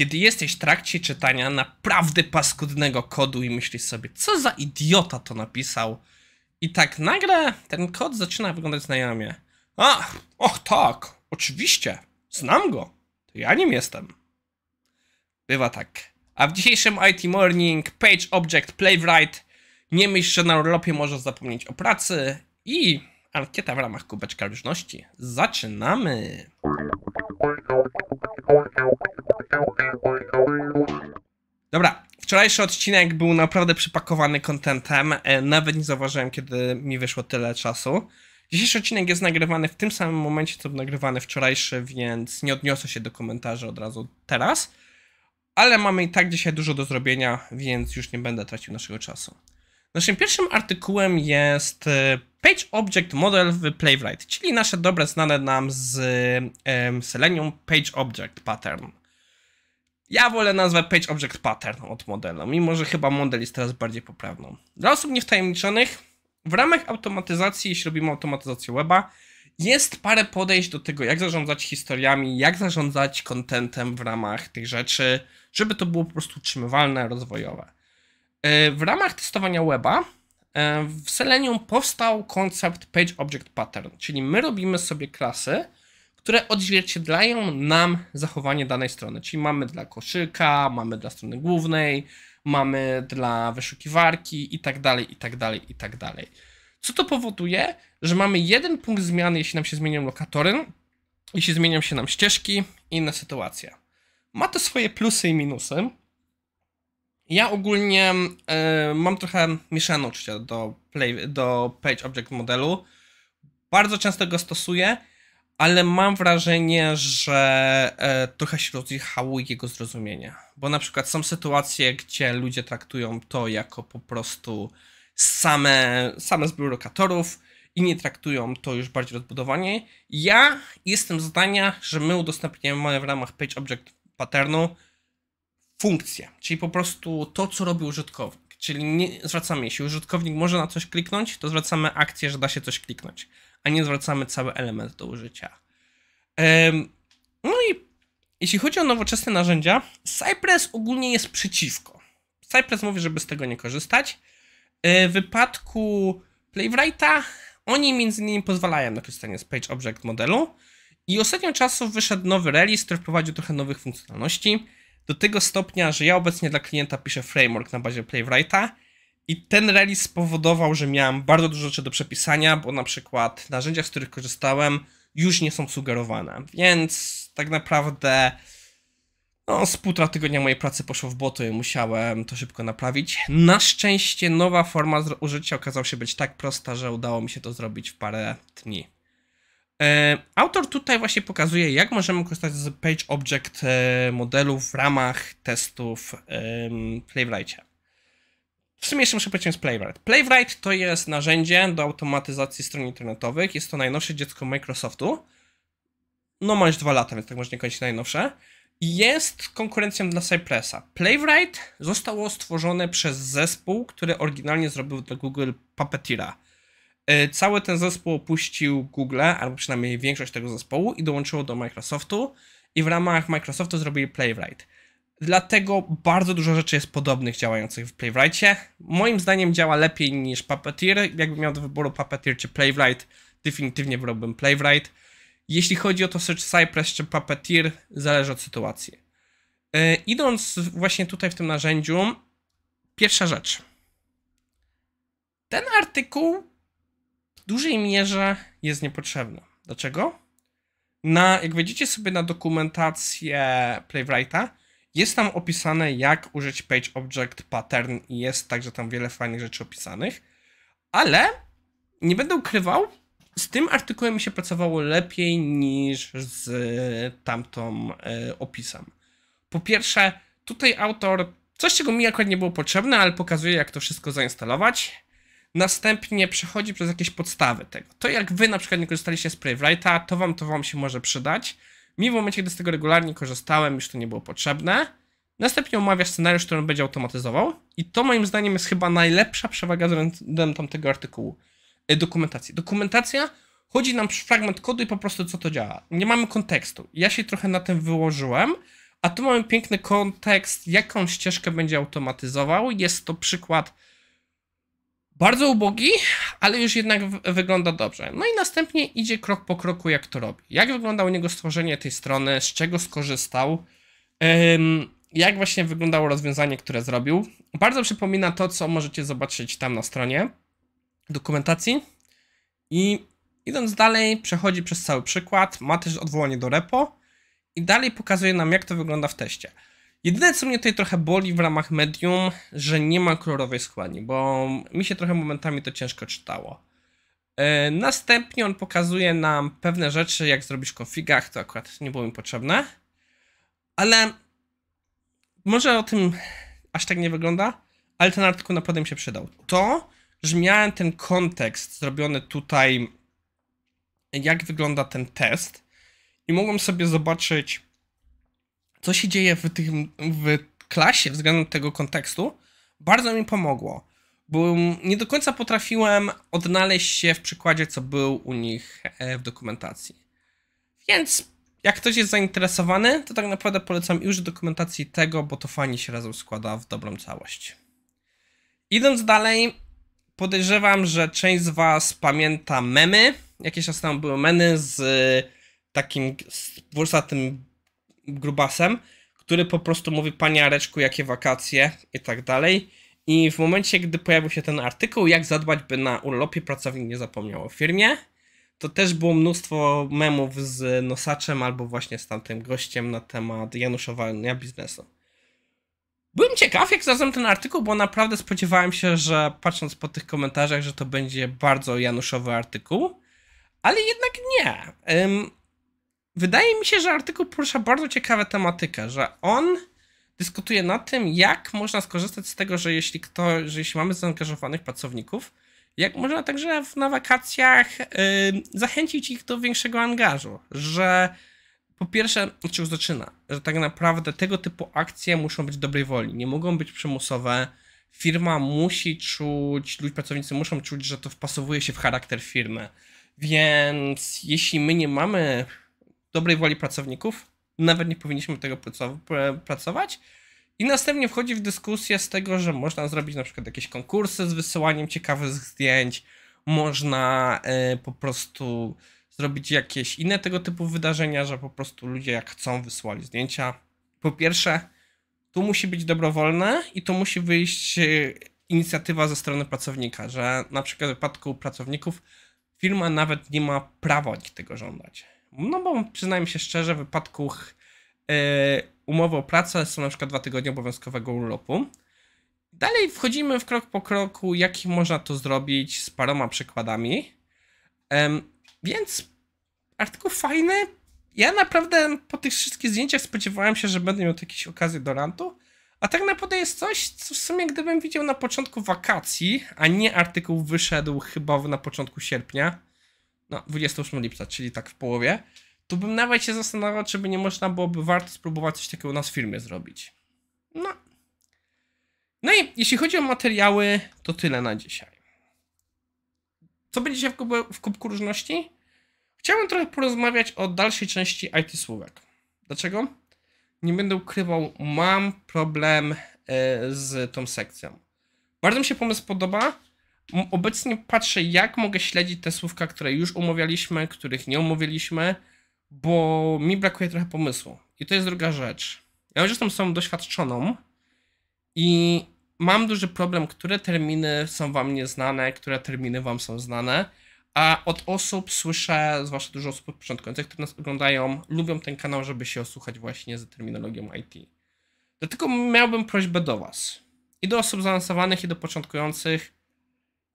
kiedy jesteś w trakcie czytania naprawdę paskudnego kodu i myślisz sobie, co za idiota to napisał. I tak nagle ten kod zaczyna wyglądać znajomie. A, och tak, oczywiście, znam go, to ja nim jestem. Bywa tak. A w dzisiejszym IT Morning Page Object Playwright nie myśl, że na urlopie możesz zapomnieć o pracy i ankieta w ramach kubeczka różności. Zaczynamy! Dobra, wczorajszy odcinek był naprawdę przypakowany kontentem. E, nawet nie zauważyłem, kiedy mi wyszło tyle czasu. Dzisiejszy odcinek jest nagrywany w tym samym momencie, co nagrywany wczorajszy, więc nie odniosę się do komentarzy od razu teraz. Ale mamy i tak dzisiaj dużo do zrobienia, więc już nie będę tracił naszego czasu. Naszym pierwszym artykułem jest e, Page Object Model w Playwright, czyli nasze dobre znane nam z Selenium Page Object Pattern. Ja wolę nazwę Page Object Pattern od modelu, mimo że chyba model jest teraz bardziej poprawną. Dla osób niewtajemniczonych, w ramach automatyzacji, jeśli robimy automatyzację weba, jest parę podejść do tego, jak zarządzać historiami, jak zarządzać kontentem w ramach tych rzeczy, żeby to było po prostu utrzymywalne, rozwojowe. E, w ramach testowania weba e, w Selenium powstał koncept Page Object Pattern, czyli my robimy sobie klasy, które odzwierciedlają nam zachowanie danej strony. Czyli mamy dla koszyka, mamy dla strony głównej, mamy dla wyszukiwarki i tak dalej, i tak dalej, i tak dalej. Co to powoduje? Że mamy jeden punkt zmiany, jeśli nam się zmienią lokatory, jeśli zmienią się nam ścieżki inna inne sytuacje. Ma to swoje plusy i minusy. Ja ogólnie y, mam trochę mieszane uczucia do, play, do Page Object modelu. Bardzo często go stosuję, ale mam wrażenie, że y, trochę się rozjechało jego zrozumienie. Bo na przykład są sytuacje, gdzie ludzie traktują to jako po prostu same, same zbiór lokatorów, inni traktują to już bardziej rozbudowanie. Ja jestem zdania, że my udostępniamy w ramach Page Object Patternu funkcja, czyli po prostu to, co robi użytkownik. Czyli nie zwracamy, jeśli użytkownik może na coś kliknąć, to zwracamy akcję, że da się coś kliknąć, a nie zwracamy cały element do użycia. No i jeśli chodzi o nowoczesne narzędzia, Cypress ogólnie jest przeciwko. Cypress mówi, żeby z tego nie korzystać. E, w wypadku Playwrighta oni między innymi pozwalają na korzystanie z Page Object modelu. I ostatnio czasów wyszedł nowy release, który wprowadził trochę nowych funkcjonalności do tego stopnia, że ja obecnie dla klienta piszę framework na bazie Playwrighta i ten release spowodował, że miałem bardzo dużo rzeczy do przepisania, bo na przykład narzędzia, z których korzystałem, już nie są sugerowane, więc tak naprawdę no, z półtora tygodnia mojej pracy poszło w boty i musiałem to szybko naprawić. Na szczęście nowa forma użycia okazała się być tak prosta, że udało mi się to zrobić w parę dni. E, autor tutaj właśnie pokazuje, jak możemy korzystać z Page Object e, modelu w ramach testów Playwrightie. W sumie jeszcze muszę powiedzieć Playwright. Playwright to jest narzędzie do automatyzacji stron internetowych. Jest to najnowsze dziecko Microsoftu. No ma już dwa lata, więc tak może niekoniecznie najnowsze. Jest konkurencją dla Cypressa. Playwright zostało stworzone przez zespół, który oryginalnie zrobił dla Google Puppeteera. E, cały ten zespół opuścił Google, albo przynajmniej większość tego zespołu, i dołączyło do Microsoftu. I w ramach Microsoftu zrobili Playwright. Dlatego bardzo dużo rzeczy jest podobnych działających w Playwrightie. Moim zdaniem działa lepiej niż Puppeteer. Jakbym miał do wyboru Puppeteer czy Playwright, definitywnie wybrałbym Playwright. Jeśli chodzi o to Search Cypress czy Puppeteer, zależy od sytuacji. Yy, idąc właśnie tutaj w tym narzędziu, pierwsza rzecz. Ten artykuł w dużej mierze jest niepotrzebna. Dlaczego? Na, jak wejdziecie sobie na dokumentację Playwrighta, jest tam opisane, jak użyć Page Object Pattern i jest także tam wiele fajnych rzeczy opisanych, ale nie będę ukrywał, z tym artykułem mi się pracowało lepiej niż z tamtą y, opisem. Po pierwsze, tutaj autor, coś czego mi akurat nie było potrzebne, ale pokazuje jak to wszystko zainstalować następnie przechodzi przez jakieś podstawy tego. To jak wy na przykład nie korzystaliście z Playwrighta, to wam to wam się może przydać. Mi w momencie, gdy z tego regularnie korzystałem, już to nie było potrzebne. Następnie omawiasz scenariusz, który on będzie automatyzował i to moim zdaniem jest chyba najlepsza przewaga względem tamtego artykułu. E, dokumentacji. Dokumentacja chodzi nam przy fragment kodu i po prostu co to działa. Nie mamy kontekstu. Ja się trochę na tym wyłożyłem, a tu mamy piękny kontekst, jaką ścieżkę będzie automatyzował. Jest to przykład bardzo ubogi, ale już jednak wygląda dobrze. No i następnie idzie krok po kroku, jak to robi. Jak wygląda u niego stworzenie tej strony, z czego skorzystał, jak właśnie wyglądało rozwiązanie, które zrobił. Bardzo przypomina to, co możecie zobaczyć tam na stronie dokumentacji. I idąc dalej, przechodzi przez cały przykład, ma też odwołanie do repo i dalej pokazuje nam, jak to wygląda w teście. Jedyne, co mnie tutaj trochę boli w ramach medium, że nie ma kolorowej składni, bo mi się trochę momentami to ciężko czytało. E, następnie on pokazuje nam pewne rzeczy, jak zrobić w konfigach, to akurat nie było mi potrzebne. Ale może o tym aż tak nie wygląda, ale ten artykuł naprawdę mi się przydał. To, że miałem ten kontekst zrobiony tutaj, jak wygląda ten test i mogłem sobie zobaczyć co się dzieje w, tym, w klasie względem tego kontekstu, bardzo mi pomogło. Bo nie do końca potrafiłem odnaleźć się w przykładzie, co był u nich e, w dokumentacji. Więc jak ktoś jest zainteresowany, to tak naprawdę polecam już dokumentacji tego, bo to fajnie się razem składa w dobrą całość. Idąc dalej, podejrzewam, że część z Was pamięta memy. Jakieś czas temu były memy z takim tym grubasem, który po prostu mówi paniareczku, jakie wakacje i tak dalej. I w momencie, gdy pojawił się ten artykuł, jak zadbać, by na urlopie pracownik nie zapomniał o firmie, to też było mnóstwo memów z Nosaczem albo właśnie z tamtym gościem na temat Januszowania biznesu. Byłem ciekaw, jak znalazłem ten artykuł, bo naprawdę spodziewałem się, że patrząc po tych komentarzach, że to będzie bardzo Januszowy artykuł, ale jednak nie wydaje mi się, że artykuł porusza bardzo ciekawą tematykę, że on dyskutuje na tym, jak można skorzystać z tego, że jeśli, kto, że jeśli mamy zaangażowanych pracowników, jak można także w, na wakacjach yy, zachęcić ich do większego angażu, że po pierwsze, od znaczy zaczyna, że tak naprawdę tego typu akcje muszą być dobrej woli, nie mogą być przymusowe, firma musi czuć, ludzie pracownicy muszą czuć, że to wpasowuje się w charakter firmy, więc jeśli my nie mamy dobrej woli pracowników, nawet nie powinniśmy tego pracować. I następnie wchodzi w dyskusję z tego, że można zrobić na przykład jakieś konkursy z wysyłaniem ciekawych zdjęć, można e, po prostu zrobić jakieś inne tego typu wydarzenia, że po prostu ludzie jak chcą wysyłali zdjęcia. Po pierwsze, tu musi być dobrowolne i tu musi wyjść e, inicjatywa ze strony pracownika, że na przykład w przypadku pracowników firma nawet nie ma prawa od tego żądać. No bo przyznajmy się szczerze, w wypadku yy, umowy o pracę są na przykład dwa tygodnie obowiązkowego urlopu. Dalej wchodzimy w krok po kroku, jak można to zrobić z paroma przykładami. więc artykuł fajny. Ja naprawdę po tych wszystkich zdjęciach spodziewałem się, że będę miał jakieś okazje do rantu. A tak naprawdę jest coś, co w sumie gdybym widział na początku wakacji, a nie artykuł wyszedł chyba na początku sierpnia, no, 28 lipca, czyli tak w połowie, to bym nawet się zastanawiał, czy by nie można byłoby warto spróbować coś takiego u nas w firmie zrobić. No. No i jeśli chodzi o materiały, to tyle na dzisiaj. Co będzie się w, kub, w kubku różności? Chciałbym trochę porozmawiać o dalszej części IT słówek. Dlaczego? Nie będę ukrywał, mam problem e, z tą sekcją. Bardzo mi się pomysł podoba, obecnie patrzę, jak mogę śledzić te słówka, które już umawialiśmy, których nie umawialiśmy, bo mi brakuje trochę pomysłu. I to jest druga rzecz. Ja już jestem są doświadczoną i mam duży problem, które terminy są wam nieznane, które terminy wam są znane. A od osób słyszę, zwłaszcza dużo osób początkujących, które nas oglądają, lubią ten kanał, żeby się osłuchać właśnie z terminologią IT. Dlatego miałbym prośbę do Was i do osób zaawansowanych, i do początkujących.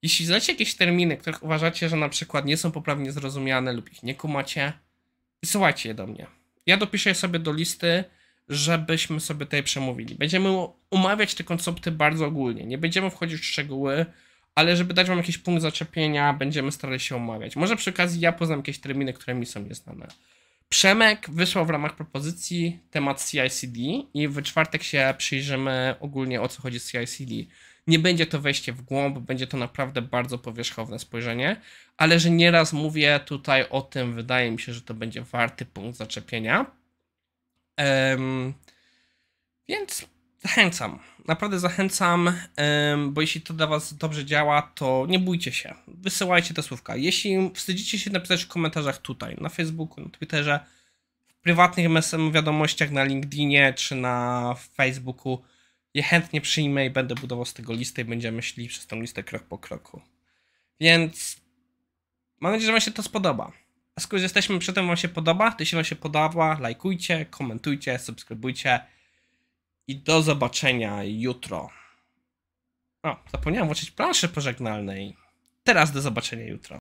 Jeśli znacie jakieś terminy, których uważacie, że na przykład nie są poprawnie zrozumiane lub ich nie kumacie, wysyłajcie je do mnie. Ja dopiszę je sobie do listy, żebyśmy sobie tutaj przemówili. Będziemy umawiać te koncepty bardzo ogólnie, nie będziemy wchodzić w szczegóły, ale żeby dać wam jakiś punkt zaczepienia, będziemy starali się omawiać. Może przy okazji ja poznam jakieś terminy, które mi są nieznane. Przemek wysłał w ramach propozycji temat CICD i w czwartek się przyjrzymy ogólnie o co chodzi z CICD nie będzie to wejście w głąb, będzie to naprawdę bardzo powierzchowne spojrzenie, ale że nieraz mówię tutaj o tym, wydaje mi się, że to będzie warty punkt zaczepienia. Um, więc zachęcam, naprawdę zachęcam, bo jeśli to dla Was dobrze działa, to nie bójcie się, wysyłajcie te słówka. Jeśli wstydzicie się napisać w komentarzach tutaj, na Facebooku, na Twitterze, w prywatnych wiadomościach, na LinkedInie czy na Facebooku, je chętnie przyjmę i będę budował z tego listę i będziemy szli przez tą listę krok po kroku. Więc mam nadzieję, że Wam się to spodoba. A skoro jesteśmy przy tym, Wam się podoba, to jeśli Wam się podoba, lajkujcie, komentujcie, subskrybujcie i do zobaczenia jutro. O, zapomniałem włączyć planszy pożegnalnej. Teraz do zobaczenia jutro.